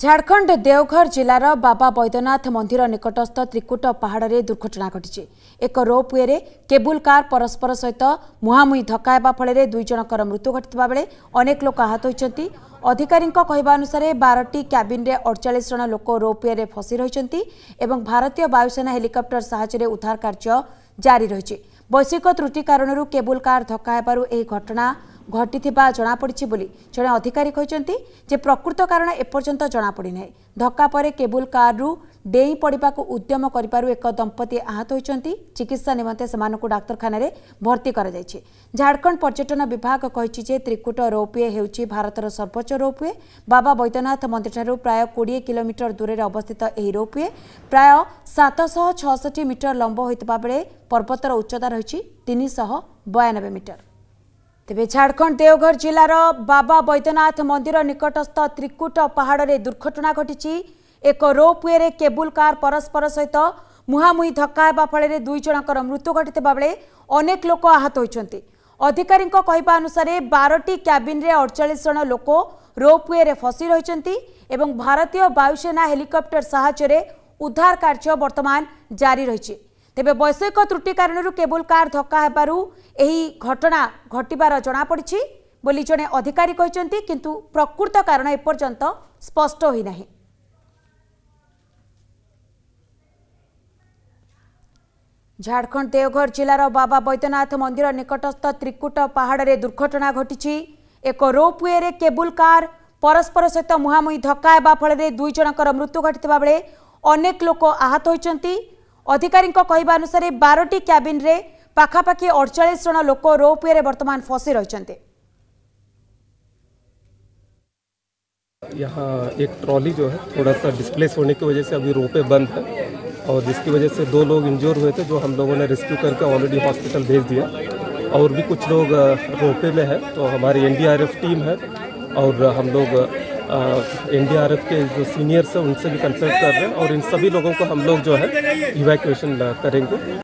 झण्ड देवघर बाबा बैद्यनाथ मन्दिर निकटस्थ त्रिकुट पहाड़ पाहाडले दुर्घटना घटेछ एक रोप्वे केबुल परस्पर सहित मुहामुही धक्काहे फले दुईज मृत्यु घट्ति बेले अनेक लोक आहत अधिकारी हुन्छ अधिकारिङसे बारटी क्याबिन्रे अडचाज लोक रोपवे फसिरह भारतीय वायुसेना हेलिकप्टर साहजले उद्धार कार्य जारी त्रुटि रहबुल कर् घटना ଘଟିଥିବା ଜଣାପଡ଼ିଛି ବୋଲି ଜଣେ ଅଧିକାରୀ କହିଛନ୍ତି ଯେ ପ୍ରକୃତ କାରଣ ଏପର୍ଯ୍ୟନ୍ତ ଜଣାପଡ଼ିନାହିଁ ଧକ୍କା ପରେ କେବୁଲ କାର୍ରୁ ଡେଇଁ ପଡ଼ିବାକୁ ଉଦ୍ୟମ କରିବାରୁ ଏକ ଦମ୍ପତି ଆହତ ହୋଇଛନ୍ତି ଚିକିତ୍ସା ନିମନ୍ତେ ସେମାନଙ୍କୁ ଡାକ୍ତରଖାନାରେ ଭର୍ତ୍ତି କରାଯାଇଛି ଝାଡ଼ଖଣ୍ଡ ପର୍ଯ୍ୟଟନ ବିଭାଗ କହିଛି ଯେ ତ୍ରିକୁଟ ରୋପୱେ ହେଉଛି ଭାରତର ସର୍ବୋଚ୍ଚ ରୋପୱେ ବାବା ବୈଦ୍ୟନାଥ ମନ୍ଦିରଠାରୁ ପ୍ରାୟ କୋଡ଼ିଏ କିଲୋମିଟର ଦୂରରେ ଅବସ୍ଥିତ ଏହି ରୋପୱେ ପ୍ରାୟ ସାତଶହ ଛଅଷଠି ମିଟର ଲମ୍ବ ହୋଇଥିବା ବେଳେ ପର୍ବତର ଉଚ୍ଚତା ରହିଛି ତିନିଶହ ବୟାନବେ ମିଟର ତେବେ ଝାଡ଼ଖଣ୍ଡ ଦେଓଘର ଜିଲ୍ଲାର ବାବା ବୈଦ୍ୟନାଥ ମନ୍ଦିର ନିକଟସ୍ଥ ତ୍ରିକୁଟ ପାହାଡ଼ରେ ଦୁର୍ଘଟଣା ଘଟିଛି ଏକ ରୋପୱେରେ କେବୁଲ କାର୍ ପରସ୍ପର ସହିତ ମୁହାଁମୁହିଁ ଧକ୍କା ହେବା ଫଳରେ ଦୁଇ ଜଣଙ୍କର ମୃତ୍ୟୁ ଘଟିଥିବା ବେଳେ ଅନେକ ଲୋକ ଆହତ ହୋଇଛନ୍ତି ଅଧିକାରୀଙ୍କ କହିବା ଅନୁସାରେ ବାରଟି କ୍ୟାବିନ୍ରେ ଅଡ଼ଚାଳିଶ ଜଣ ଲୋକ ରୋପୱେରେ ଫସି ରହିଛନ୍ତି ଏବଂ ଭାରତୀୟ ବାୟୁସେନା ହେଲିକପ୍ଟର ସାହାଯ୍ୟରେ ଉଦ୍ଧାର କାର୍ଯ୍ୟ ବର୍ତ୍ତମାନ ଜାରି ରହିଛି ତେବେ ବୈଷୟିକ ତ୍ରୁଟି କାରଣରୁ କେବୁଲ କାର୍ ଧକ୍କା ହେବାରୁ ଏହି ଘଟଣା ଘଟିବାର ଜଣାପଡ଼ିଛି ବୋଲି ଜଣେ ଅଧିକାରୀ କହିଛନ୍ତି କିନ୍ତୁ ପ୍ରକୃତ କାରଣ ଏପର୍ଯ୍ୟନ୍ତ ସ୍ପଷ୍ଟ ହୋଇନାହିଁ ଝାଡ଼ଖଣ୍ଡ ଦେଓଘର ଜିଲ୍ଲାର ବାବା ବୈଦ୍ୟନାଥ ମନ୍ଦିର ନିକଟସ୍ଥ ତ୍ରିକୁଟ ପାହାଡ଼ରେ ଦୁର୍ଘଟଣା ଘଟିଛି ଏକ ରୋପ୍ ୱେରେ କେବୁଲ କାର୍ ପରସ୍ପର ସହିତ ମୁହାଁମୁହିଁ ଧକ୍କା ହେବା ଫଳରେ ଦୁଇ ଜଣଙ୍କର ମୃତ୍ୟୁ ଘଟିଥିବା ବେଳେ ଅନେକ ଲୋକ ଆହତ ହୋଇଛନ୍ତି अधिकारी कहवा अनुसार बारटी କ୍ୟାବିନ୍ରେ पखापाखि अड़चाश जन लोक ରୋପୱେରେ ବର୍ତ୍ତମାନ फसी रही यहाँ एक ट्रॉली जो है थोड़ा सा डिस्प्लेस होने की वजह से अभी रोपे बंद है और जिसकी वजह से दो लोग इंजोर हुए थे जो हम लोगों ने रेस्क्यू करके ऑलरेडी हॉस्पिटल भेज दिया और भी कुछ लोग रोपे में है तो हमारी एनडीआरएफ टीम है और हम लोग एन के जो सीनियर्स हैं उनसे भी कंसल्ट कर रहे हैं और इन सभी लोगों को हम लोग जो है इवैक्यूएशन करेंगे